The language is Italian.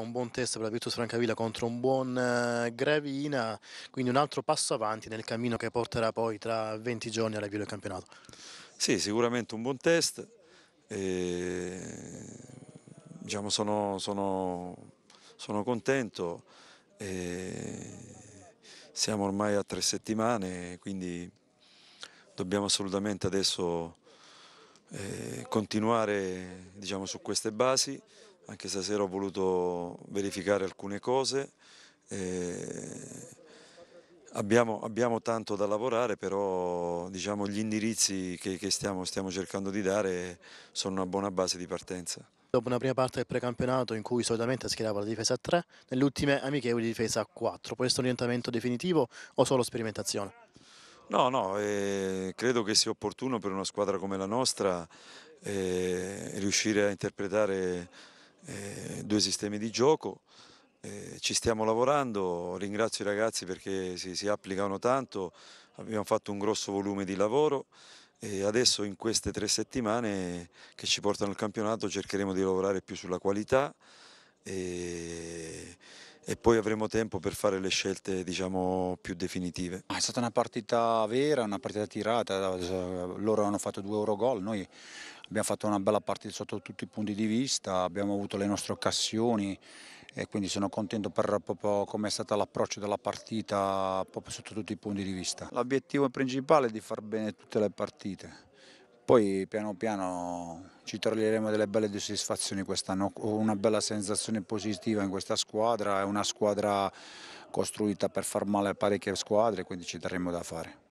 un buon test per la Virtus Francavilla contro un buon eh, Gravina, quindi un altro passo avanti nel cammino che porterà poi tra 20 giorni all'avvio del campionato. Sì, sicuramente un buon test, e, diciamo, sono, sono, sono contento, e, siamo ormai a tre settimane, quindi dobbiamo assolutamente adesso eh, continuare diciamo, su queste basi. Anche stasera ho voluto verificare alcune cose. Abbiamo, abbiamo, tanto da lavorare, però diciamo, gli indirizzi che, che stiamo, stiamo cercando di dare sono una buona base di partenza. Dopo una prima parte del precampionato in cui solitamente schierava la difesa a 3, nelle ultime amichevoli difesa a 4, questo è un orientamento definitivo o solo sperimentazione? No, no, eh, credo che sia opportuno per una squadra come la nostra eh, riuscire a interpretare eh, due sistemi di gioco. Eh, ci stiamo lavorando, ringrazio i ragazzi perché si, si, applicano tanto, abbiamo fatto un grosso volume di lavoro e adesso in queste tre settimane che ci portano al campionato cercheremo di lavorare più sulla qualità e, e poi avremo tempo per fare le scelte diciamo, più definitive. È stata una partita vera, una partita tirata, loro hanno fatto due euro gol, noi abbiamo fatto una bella partita sotto tutti i punti di vista, abbiamo avuto le nostre occasioni e quindi sono contento per come è stato l'approccio della partita proprio sotto tutti i punti di vista. L'obiettivo principale è di far bene tutte le partite. Poi piano piano ci toglieremo delle belle soddisfazioni quest'anno, una bella sensazione positiva in questa squadra, è una squadra costruita per far male a parecchie squadre, quindi ci daremo da fare.